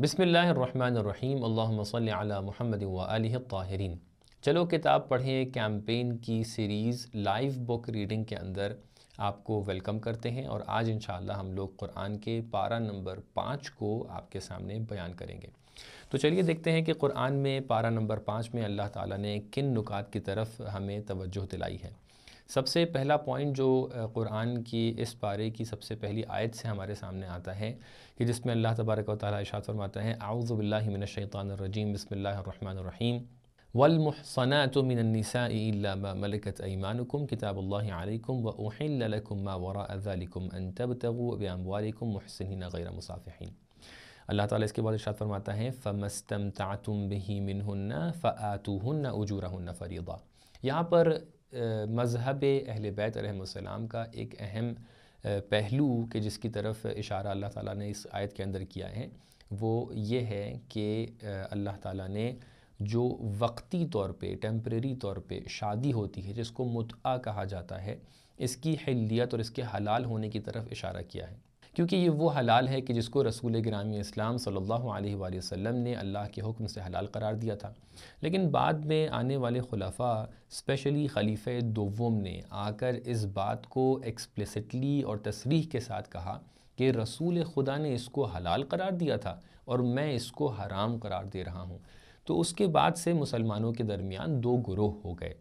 बिसमीम अल्लाम महमद वाहरीन चलो किताब पढ़ें कैंपेन की सीरीज़ लाइव बुक रीडिंग के अंदर आपको वेलकम करते हैं और आज इन हम लोग कुरान के पारा नंबर पाँच को आपके सामने बयान करेंगे तो चलिए देखते हैं कि कुरान में पारा नंबर पाँच में अल्लाह ताला ने किन नुकात की तरफ हमें तवज्जो दिलाई है सबसे पहला पॉइंट जो कुरान की इस पारे की सबसे पहली आयत से हमारे सामने आता है कि जिसमें अल्लाह तबारक वाली फरमाता है आउज़बिल्लिमिनशैतरजीम बसमीम वलमहसनात मिनसा मलकत व ओहिलकुम वराकुम अनतबतवालकुम महसिन गैर मुसाफ़िन अल्लाह ताला इसके बाद फरमाता है फ़मस्तम तातुम बही फ़ातू हन्ना हन्ना फरीदा यहाँ पर मज़हब अहल बैत अलैहिस्सलाम का एक अहम पहलू के जिसकी तरफ इशारा अल्लाह ताला ने इस आयत के अंदर किया है वो ये है कि अल्लाह ताला ने जो वक्ती तौर पे टेम्प्रेरी तौर पे शादी होती है जिसको मुतआ कहा जाता है इसकी हलियत और इसके हलाल होने की तरफ इशारा किया है क्योंकि ये वो हलाल है कि जिसको रसूल ग्रामी इस्लाम सल्लल्लाहु अलैहि वसल्लम ने अल्लाह के हुक्म से हलाल करार दिया था लेकिन बाद में आने वाले खुलाफा स्पेशली खलीफ़ दोवम ने आकर इस बात को एक्सप्लिसिटली और तसरीह के साथ कहा कि रसूल खुदा ने इसको हलाल करार दिया था और मैं इसको हराम करार दे रहा हूँ तो उसके बाद से मुसलमानों के दरमियान दो ग्रोह हो गए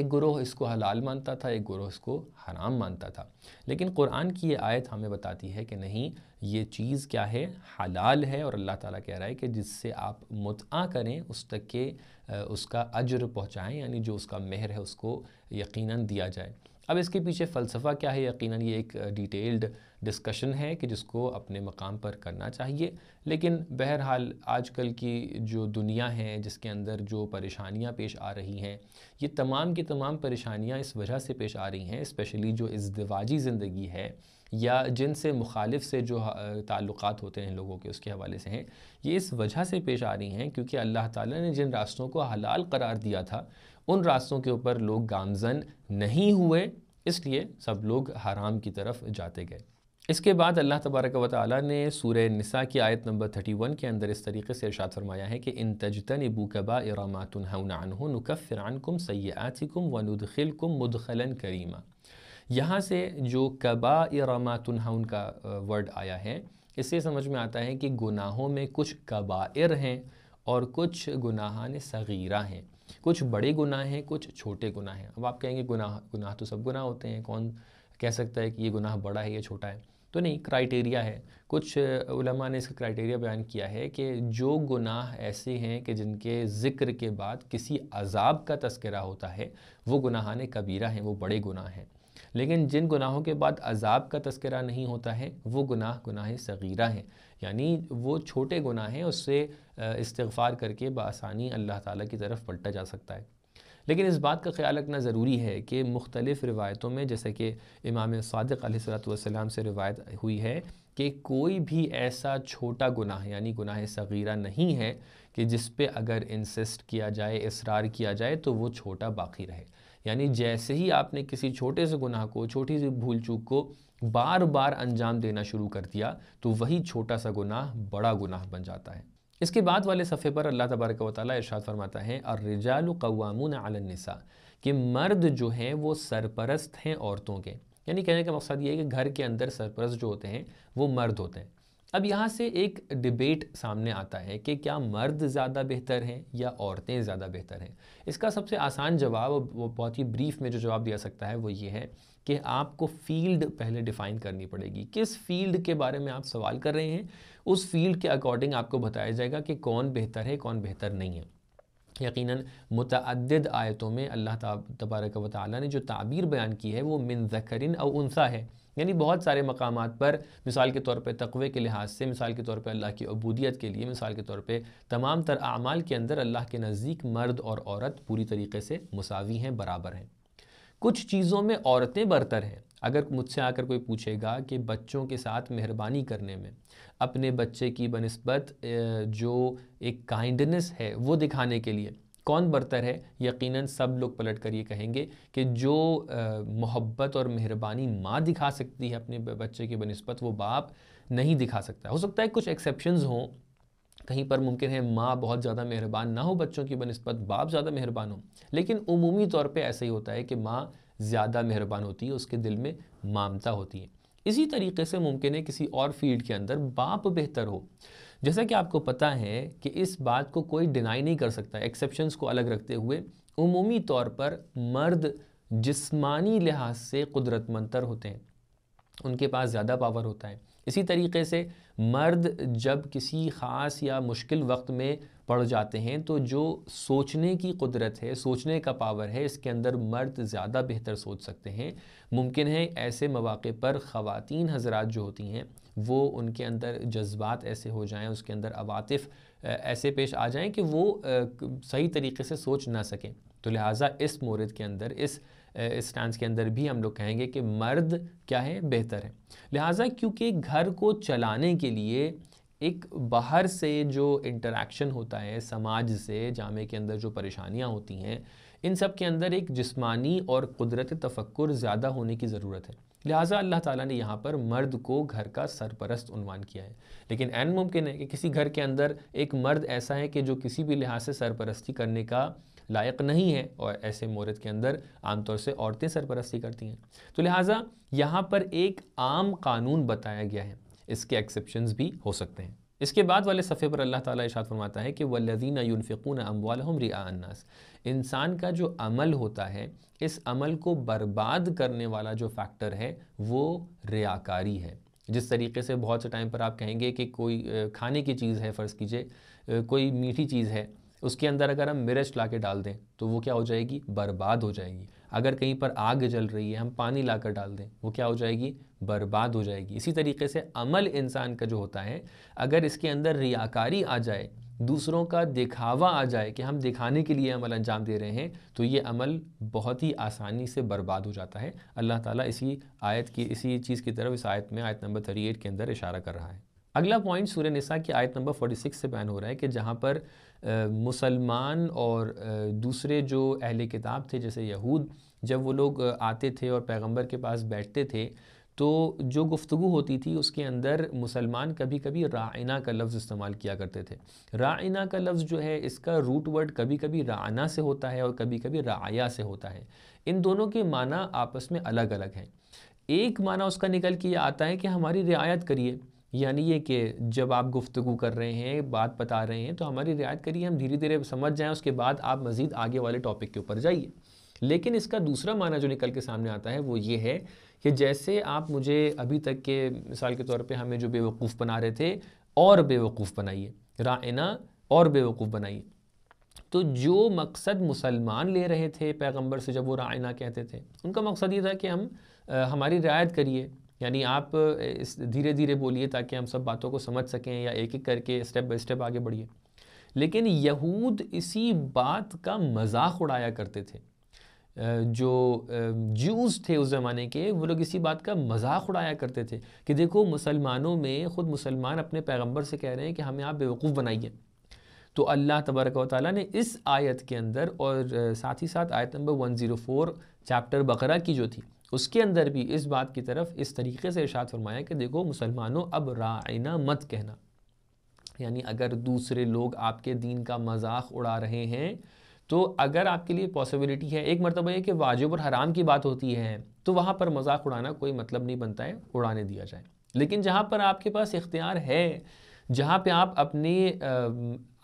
एक गुरोह इसको हलाल मानता था एक गुरोह इसको हराम मानता था लेकिन कुरान की ये आयत हमें बताती है कि नहीं ये चीज़ क्या है हलाल है और अल्लाह ताला कह रहा है कि जिससे आप मुतआ करें उस तक के उसका अजर पहुँचाएँ यानी जो उसका मेहर है उसको यकीनन दिया जाए अब इसके पीछे फ़लसफ़ा क्या है यकीन ये एक डिटेल्ड डिस्कशन है कि जिसको अपने मकाम पर करना चाहिए लेकिन बहरहाल आजकल की जो दुनिया है जिसके अंदर जो परेशानियां पेश आ रही हैं ये तमाम की तमाम परेशानियां इस वजह से पेश आ रही हैं स्पेशली जो इसदवाजी ज़िंदगी है या जिनसे मुखालिफ से जो ताल्लुक़ होते हैं लोगों के उसके हवाले से हैं ये इस वजह से पेश आ रही हैं क्योंकि अल्लाह ताला ने जिन रास्तों को हलाल करार दिया था उन रास्तों के ऊपर लोग गामजन नहीं हुए इसलिए सब लोग हराम की तरफ जाते गए इसके बाद अल्लाह तबारक व ताली ने सूर नसा की आयत नंबर थर्टी वन के अंदर इस तरीके से इर्शाद फरमाया है कि इन तजतन बूकबा इरामातुनहानकुम कुम सयातिकुम वनुदखिलकुम मुदखलन करीमा यहाँ से जो कबा इरामातुनहान का वर्ड आया है इससे समझ में आता है कि गुनाहों में कुछ कबाइर हैं और कुछ गुनाहान सगीरा हैं कुछ बड़े गुनाह हैं कुछ छोटे गुनाह हैं अब आप कहेंगे गुनाह गुनाह तो सब गुनाह होते हैं कौन कह सकता है कि ये गुनाह बड़ा है या छोटा है तो नहीं क्राइटेरिया है कुछ उलमा ने इसका क्राइटेरिया बयान किया है कि जो गुनाह ऐसे हैं कि जिनके ज़िक्र के बाद किसी अजाब का तस्करा होता है वो गुनाहान कबीरा हैं वो बड़े गुनाह हैं लेकिन जिन गुनाहों के बाद अजाब का तस्करा नहीं होता है वो गुनाह गुनाह सगीरा हैं यानी वो छोटे गुनाह हैं उससे इस्तफ़ार करके बसानी अल्लाह ताली की तरफ पलटा जा सकता है लेकिन इस बात का ख्याल रखना ज़रूरी है कि मुख्तलिफ़ रवायतों में जैसे कि इमाम सदक वसलाम से रिवायत हुई है कि कोई भी ऐसा छोटा गुनाह यानी गुनाह सगीरा नहीं है कि जिस पे अगर इंसिस्ट किया जाए इसरार किया जाए तो वो छोटा बाकी रहे यानी जैसे ही आपने किसी छोटे से गुनाह को छोटी सी भूल चूक को बार बार अंजाम देना शुरू कर दिया तो वही छोटा सा गुनाह बड़ा गुनाह बन जाता है इसके बाद वाले सफ़े पर अल्लाह तबारक वाली इर्शाद फरमाता है और रजाल कवामून अलनिसा कि मर्द जो हैं वो सरपरस्त हैं औरतों के यानी कहने का मकसद ये है कि घर के अंदर सरपरस्त जो होते हैं वो मर्द होते हैं अब यहाँ से एक डिबेट सामने आता है कि क्या मर्द ज़्यादा बेहतर हैं या औरतें ज़्यादा बेहतर हैं इसका सबसे आसान जवाब वो बहुत ही ब्रीफ में जो जवाब दिया सकता है वो ये है कि आपको फील्ड पहले डिफ़ाइन करनी पड़ेगी किस फील्ड के बारे में आप सवाल कर रहे हैं उस फील्ड के अकॉर्डिंग आपको बताया जाएगा कि कौन बेहतर है कौन बेहतर नहीं है यकीनन मुतद आयतों में अल्लाह तबारक व ताली ने जो ताबीर बयान की है वो मिन जकरिन और उनसा है यानी बहुत सारे मकाम पर मिसाल के तौर पर तकवे के लिहाज से मिसाल के तौर पर अल्लाह की अबूदियत के लिए मिसाल के तौर पर तमाम तर आमाल के अंदर अल्लाह के नज़दीक मर्द और औरत पूरी तरीके से मुसावी हैं बराबर हैं कुछ चीज़ों में औरतें बरतर हैं अगर मुझसे आकर कोई पूछेगा कि बच्चों के साथ मेहरबानी करने में अपने बच्चे की बनस्बत जो एक काइंडनेस है वो दिखाने के लिए कौन बरतर है यकीनन सब लोग पलट कर ये कहेंगे कि जो मोहब्बत और मेहरबानी माँ दिखा सकती है अपने बच्चे की बनस्बत वो बाप नहीं दिखा सकता हो सकता है कुछ एक्सेप्शन हों कहीं पर मुमकिन है माँ बहुत ज़्यादा मेहरबान ना हो बच्चों की बनस्बत बाप ज़्यादा मेहरबान हो लेकिन उमूमी तौर पे ऐसा ही होता है कि माँ ज़्यादा मेहरबान होती है उसके दिल में मामता होती है इसी तरीके से मुमकिन है किसी और फील्ड के अंदर बाप बेहतर हो जैसा कि आपको पता है कि इस बात को कोई डिनाई नहीं कर सकता एक्सेप्शंस को अलग रखते हुए उमूमी तौर पर मर्द जिस्मानी लिहाज से कुदरतमंदर होते हैं उनके पास ज़्यादा पावर होता है इसी तरीके से मर्द जब किसी ख़ास या मुश्किल वक्त में पड़ जाते हैं तो जो सोचने की कुदरत है सोचने का पावर है इसके अंदर मर्द ज़्यादा बेहतर सोच सकते हैं मुमकिन है ऐसे मौाक़े पर ख़वान हजरात जो होती हैं वो उनके अंदर जज्बात ऐसे हो जाएं उसके अंदर अवातिफ़ ऐसे पेश आ जाएं कि वो सही तरीके से सोच ना सकें तो लिहाजा इस मोरद के अंदर इस स्टांस के अंदर भी हम लोग कहेंगे कि मर्द क्या है बेहतर है लिहाजा क्योंकि घर को चलाने के लिए एक बाहर से जो इंटरेक्शन होता है समाज से जामे के अंदर जो परेशानियाँ होती हैं इन सब के अंदर एक जिस्मानी और कुदरत तफक्र ज़्यादा होने की ज़रूरत है लिहाजा अल्लाह ताला ने यहाँ पर मर्द को घर का सरपरस्त उनवान किया है लेकिन एन मुमकिन है कि किसी घर के अंदर एक मर्द ऐसा है कि जो किसी भी लिहाज से सरपरस्ती करने का लायक नहीं है और ऐसे मोरत के अंदर आमतौर से औरतें सरपरस्ती करती हैं तो लिहाजा यहाँ पर एक आम कानून बताया गया है इसके एक्सेप्शन भी हो सकते हैं इसके बाद वाले सफ़े पर अल्लाह ताला इशात फरमाता है कि वल्लजीना यूनफ़िकून अम्वालहम रियान्नास इंसान का जो अमल होता है इस अमल को बर्बाद करने वाला जो फैक्टर है वो रियाकारी है जिस तरीके से बहुत से टाइम पर आप कहेंगे कि कोई खाने की चीज़ है फ़र्ज़ कीजिए कोई मीठी चीज़ है उसके अंदर अगर हम मिर्च ला के डाल दें तो वो क्या हो जाएगी बर्बाद हो जाएगी अगर कहीं पर आग जल रही है हम पानी लाकर डाल दें वो क्या हो जाएगी बर्बाद हो जाएगी इसी तरीके से अमल इंसान का जो होता है अगर इसके अंदर रियाकारी आ जाए दूसरों का दिखावा आ जाए कि हम दिखाने के लिए अमल अंजाम दे रहे हैं तो ये अमल बहुत ही आसानी से बर्बाद हो जाता है अल्लाह ताला इसी आयत की इसी चीज़ की तरफ इस आयत में आयत नंबर थर्टी एट के अंदर इशारा कर रहा है अगला पॉइंट सूर्य निसा की आयत नंबर 46 से बयान हो रहा है कि जहाँ पर मुसलमान और आ, दूसरे जो अहल किताब थे जैसे यहूद जब वो लोग आते थे और पैगंबर के पास बैठते थे तो जो गुफ्तु होती थी उसके अंदर मुसलमान कभी कभी राइना का लफ्ज़ इस्तेमाल किया करते थे राइना का लफ्ज़ जो है इसका रूट वर्ड कभी कभी राना से होता है और कभी कभी राया से होता है इन दोनों के माना आपस में अलग अलग हैं एक माना उसका निकल के आता है कि हमारी रियायत करिए यानी ये कि जब आप गुफ्तु कर रहे हैं बात बता रहे हैं तो हमारी रियायत करिए हम धीरे धीरे समझ जाएं उसके बाद आप मज़ीद आगे वाले टॉपिक के ऊपर जाइए लेकिन इसका दूसरा माना जो निकल के सामने आता है वो ये है कि जैसे आप मुझे अभी तक के मिसाल के तौर पे हमें जो बेवकूफ़ बना रहे थे और बेवकूफ़ बनाइए रायना और बेवकूफ़ बनाइए तो जो मकसद मुसलमान ले रहे थे पैगंबर से जब वो रायना कहते थे उनका मकसद ये था कि हम आ, हमारी रियायत करिए यानी आप धीरे धीरे बोलिए ताकि हम सब बातों को समझ सकें या एक एक करके स्टेप बाय स्टेप आगे बढ़िए लेकिन यहूद इसी बात का मजाक उड़ाया करते थे जो जूस थे उस ज़माने के वो लोग इसी बात का मजाक उड़ाया करते थे कि देखो मुसलमानों में ख़ुद मुसलमान अपने पैगंबर से कह रहे हैं कि हमें आप बेवकूफ़ बनाइए तो अल्लाह व वाली ने इस आयत के अंदर और साथ ही साथ आयत नंबर 104 चैप्टर बकरा की जो थी उसके अंदर भी इस बात की तरफ इस तरीके से इशात फरमाया कि देखो मुसलमानों अब रायना मत कहना यानी अगर दूसरे लोग आपके दीन का मजाक उड़ा रहे हैं तो अगर आपके लिए पॉसिबिलिटी है एक मरतबा ये कि वाजिब और हराम की बात होती है तो वहाँ पर मजाक उड़ाना कोई मतलब नहीं बनता है उड़ाने दिया जाए लेकिन जहाँ पर आपके पास इख्तियार है जहाँ पे आप अपने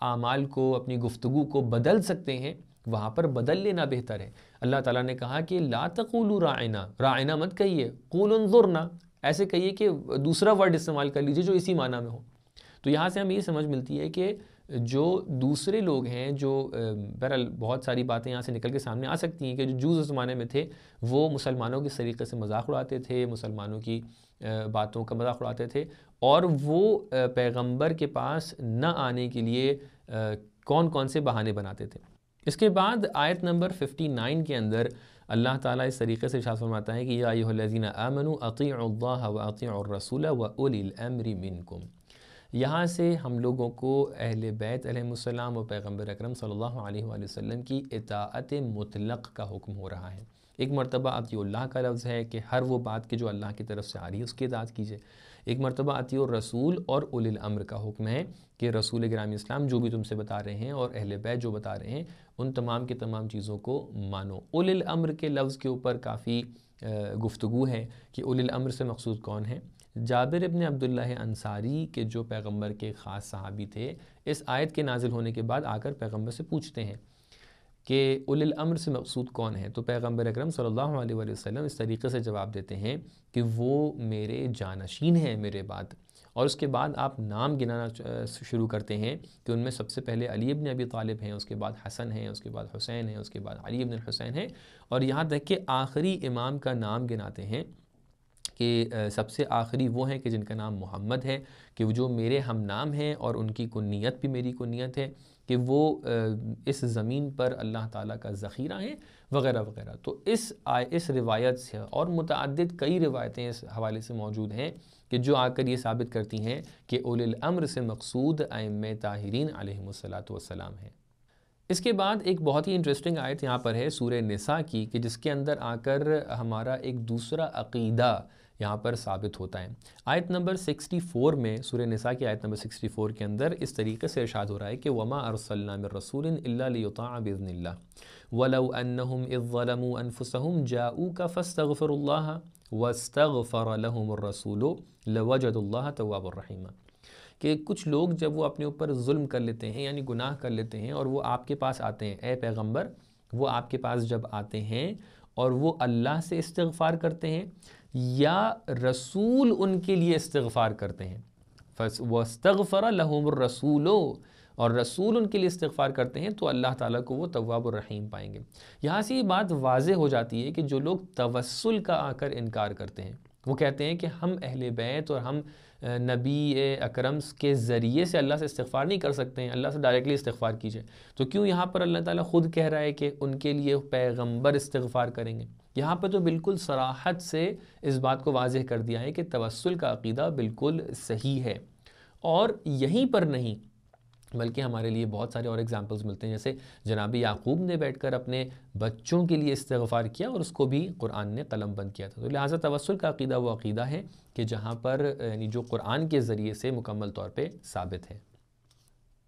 आमाल को अपनी गुफ्तु को बदल सकते हैं वहाँ पर बदल लेना बेहतर है अल्लाह ताला ने कहा कि ला तकूलू रायना रायना मत कहिए कूलजुरना ऐसे कहिए कि दूसरा वर्ड इस्तेमाल कर लीजिए जो इसी माना में हो तो यहाँ से हमें ये समझ मिलती है कि जो दूसरे लोग हैं जो बहरहाल बहुत सारी बातें यहाँ से निकल के सामने आ सकती हैं कि जो जूस उस ज़माने में थे वो मुसलमानों के तरीके से मजाक उड़ाते थे मुसलमानों की बातों का मजाक उड़ाते थे और वो पैगंबर के पास न आने के लिए कौन कौन से बहाने बनाते थे इसके बाद आयत नंबर 59 के अंदर अल्लाह ताला इस तरीके से शास फरमाता है कि याजीन आमनु व रसूल व उलमरी मिनकुम यहाँ से हम लोगों को अहल बैत अलैहिस्सलाम और पैगम्बर अकरम सल्लल्लाहु अलैहि वसल्लम की इताअत मुतलक़ का हुक्म हो रहा है एक मरतबा अतील्ला का लफ्ज़ है कि हर वो बात के जो अल्लाह की तरफ से आ रही है उसकी इतात कीजिए एक मरतबा आती और रसूल और उलिल अम्र का हुक्म है कि रसूल ग्राम इस्लाम जो भी तुमसे बता रहे हैं और अहल बैत जो बता रहे हैं उन तमाम के तमाम चीज़ों को मानो उलिल अम्र के लफ्ज़ के ऊपर काफ़ी गुफ्तु है कि उलिल अम्र से मकसूद कौन है जाबिर इबन अब्दुल्ला अंसारी के जो पैगम्बर के ख़ास सहाबी थे इस आयत के नाजिल होने के बाद आकर पैगम्बर से पूछते हैं कि उलिल अम्र से मकसूद कौन है तो पैगम्बर अक्रम सल्लल्लाहु वसम इस तरीके से जवाब देते हैं कि वो मेरे जानशीन हैं मेरे बाद और उसके बाद आप नाम गिनाना शुरू करते हैं कि उनमें सबसे पहले अली इबन अबी तालिब हैं उसके बाद हसन हैं उसके बाद हुसैन हैं उसके बाद अली इबन हुसैन हैं और यहाँ तक कि आखिरी इमाम का नाम गिनाते हैं कि सबसे आखिरी वो हैं कि जिनका नाम मोहम्मद है कि वो जो मेरे हम नाम हैं और उनकी कुनीत भी मेरी कुनीत है कि वो इस ज़मीन पर अल्लाह ताला का ज़ख़ीरा है वगैरह वगैरह तो इस आ, इस रिवायत से और मतदद कई रिवायतें इस हवाले से मौजूद हैं कि जो आकर ये साबित करती हैं कि उलिलम्र से मकसूद आम ताहरीन आलमसलात वसलाम है इसके बाद एक बहुत ही इंटरेस्टिंग आयत यहाँ पर है सूर नसा की कि जिसके अंदर आकर हमारा एक दूसरा अकीदा यहाँ पर साबित होता है आयत नंबर 64 में सूर्य नसा की आयत नंबर 64 के अंदर इस तरीके से इर्शाद हो रहा है कि वमा अरसल्लाम रसूल अल्लाबज़्ला वलम जाऊ का फ़स्तफ़रल्ला वस्तफ़रसूल लवजल्ला कि कुछ लोग जब वो अपने ऊपर जुल्म कर लेते हैं यानी गुनाह कर लेते हैं और वो आपके पास आते हैं ए पैगम्बर वो आपके पास जब आते हैं और वो अल्लाह से इस्तफ़ार करते हैं या रसूल उनके लिए इस्तफ़ार करते हैं फस वस्तफ़र लहमरसूलो और रसूल उनके लिए इस्तफ़ार करते हैं तो अल्लाह ताला को वो तवाब रहीम पाएंगे यहाँ से ये बात वाज हो जाती है कि जो लोग तवसल का आकर इनकार करते हैं वो कहते हैं कि हम अहल बैत और हम नबी अकरम के ज़रिए से अल्लाह से इस्तफ़ार नहीं कर सकते हैं अल्लाह से डायरेक्टली इस्तफ़ार कीजिए तो क्यों यहाँ पर अल्लाह ताला ख़ुद कह रहा है कि उनके लिए पैगंबर इस्तफ़ार करेंगे यहाँ पर तो बिल्कुल सराहत से इस बात को वाजह कर दिया है कि तवसल का अकीदा बिल्कुल सही है और यहीं पर नहीं बल्कि हमारे लिए बहुत सारे और एग्जाम्पल्स मिलते हैं जैसे जनाब याकूब ने बैठकर अपने बच्चों के लिए इस्तफ़ार किया और उसको भी कुरान ने कलम बंद किया था तो लिहाजा तवसल का अकीदा वो अकीदा है कि जहाँ पर यानी जो कुरान के ज़रिए से मुकम्मल तौर पर साबित है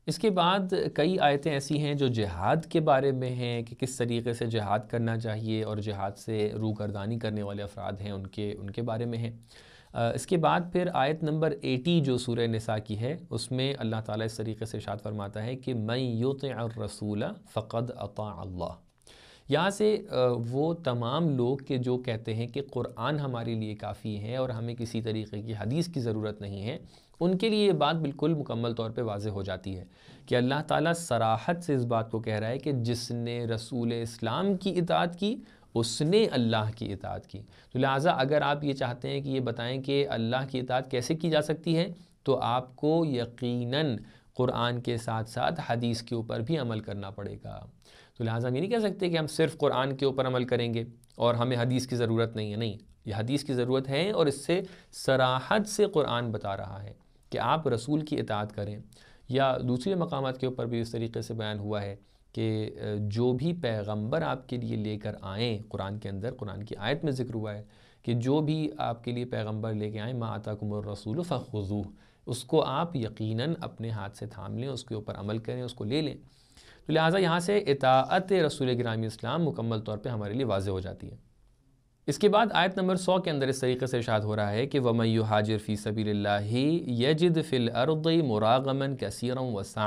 इसके बाद कई आयतें ऐसी हैं जो जहाद के बारे में हैं कि किस तरीके से जहाद करना चाहिए और जहाद से रूगरदानी करने वाले अफराद हैं उनके उनके बारे में हैं इसके बाद फिर आयत नंबर 80 जो सूर्य नसा की है उसमें अल्लाह ताला इस तरीके से शाद फरमाता है कि मैं युत रसूल फ़क़द अता अल्लाह यहाँ से वो तमाम लोग के जो कहते हैं कि कुरान हमारे लिए काफ़ी है और हमें किसी तरीके की हदीस की ज़रूरत नहीं है उनके लिए ये बात बिल्कुल मुकम्मल तौर पे वाज हो जाती है कि अल्लाह ताला सराहत से इस बात को कह रहा है कि जिसने रसूल इस्लाम की इतात की उसने अल्लाह की इताद की तो लिहाजा अगर आप ये चाहते हैं कि ये बताएं कि अल्लाह की इताद कैसे की जा सकती है तो आपको यकीनन क़ुरान के साथ साथ हदीस के ऊपर भी अमल करना पड़ेगा तो लिहाजा हम ये नहीं कह सकते कि हम सिर्फ कुरान के ऊपर अमल करेंगे और हमें हदीस की ज़रूरत नहीं है नहीं ये हदीस की ज़रूरत है और इससे सराहत से कुरान बता रहा है कि आप रसूल की इतात करें या दूसरे मकाम के ऊपर भी इस तरीके से बयान हुआ है कि जो भी पैगंबर आपके लिए लेकर आएँ कुरान के अंदर कुरान की आयत में ज़िक्र हुआ है कि जो भी आपके लिए पैगंबर लेके आएँ माँ आता कुमर रसूल फ़ुजू उसको आप यकीनन अपने हाथ से थाम लें उसके ऊपर अमल करें उसको ले लें तो लिहाजा यहाँ से इतात रसूल ग्रामी इस्लाम मुकम्मल तौर पर हमारे लिए वाज हो जाती है इसके बाद आयत नंबर सौ के अंदर इस तरीके से इशाद हो रहा है कि वमय हाजिर फ़ी सबी यजद फ़िल अर्द मुरागमन कसरम वसा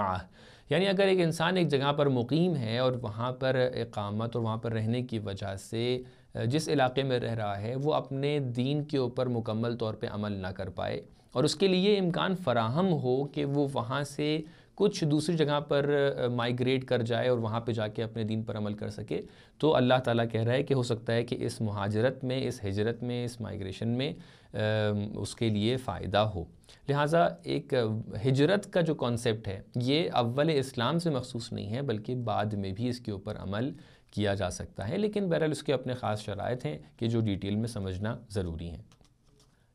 यानी अगर एक इंसान एक जगह पर मुकीम है और वहाँ पर इकामत और वहाँ पर रहने की वजह से जिस इलाके में रह रहा है वो अपने दीन के ऊपर मुकम्मल तौर पे अमल ना कर पाए और उसके लिए इम्कान फ़राहम हो कि वो वहाँ से कुछ दूसरी जगह पर माइग्रेट कर जाए और वहाँ पे जाके अपने दीन पर अमल कर सके तो अल्लाह ताला कह रहा है कि हो सकता है कि इस महाजरत में इस हजरत में इस माइग्रेशन में आ, उसके लिए फ़ायदा हो लिहाजा एक हजरत का जो कॉन्सेप्ट है ये अव्वल इस्लाम से मखसूस नहीं है बल्कि बाद में भी इसके ऊपर अमल किया जा सकता है लेकिन बहरहाल उसके अपने ख़ास शरात हैं कि जो डिटेल में समझना ज़रूरी हैं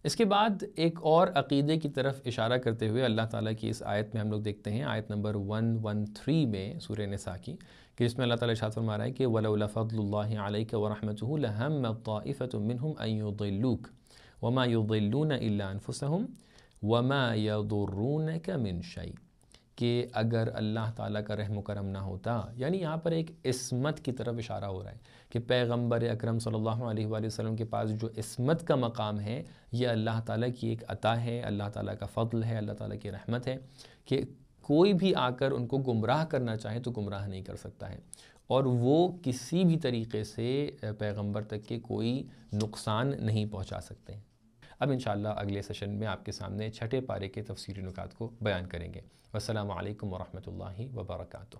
इसके बाद एक और अकीदे की तरफ इशारा करते हुए अल्लाह ताला की इस आयत में हम लोग देखते हैं आयत नंबर 113 में सूर्य नसा की कि जिसमें अल्लाह ताला इशात फरमा रहा है कि वलफ़ल्ल्क वरहमतमिनहुमयुद्लूक वमा युद्लून इलाफ़ुसहम वमा यदुर्रून का मिन शई कि अगर अल्लाह ताला का रहम करम ना होता यानी यहाँ पर एक इसमत की तरफ इशारा हो रहा है कि पैगंबर अकरम सल्लल्लाहु अलैहि वसल्लम के पास जो इसमत का मकाम है ये अल्लाह ताला की एक अता है अल्लाह ताला का फ़ल है अल्लाह ताला की रहमत है कि कोई भी आकर उनको गुमराह करना चाहे तो गुमराह नहीं कर सकता है और वो किसी भी तरीके से पैगम्बर तक के कोई नुकसान नहीं पहुँचा सकते हैं अब इन अगले सेशन में आपके सामने छठे पारे के तफसीरी नुकात को बयान करेंगे असल वरहमल वबरकू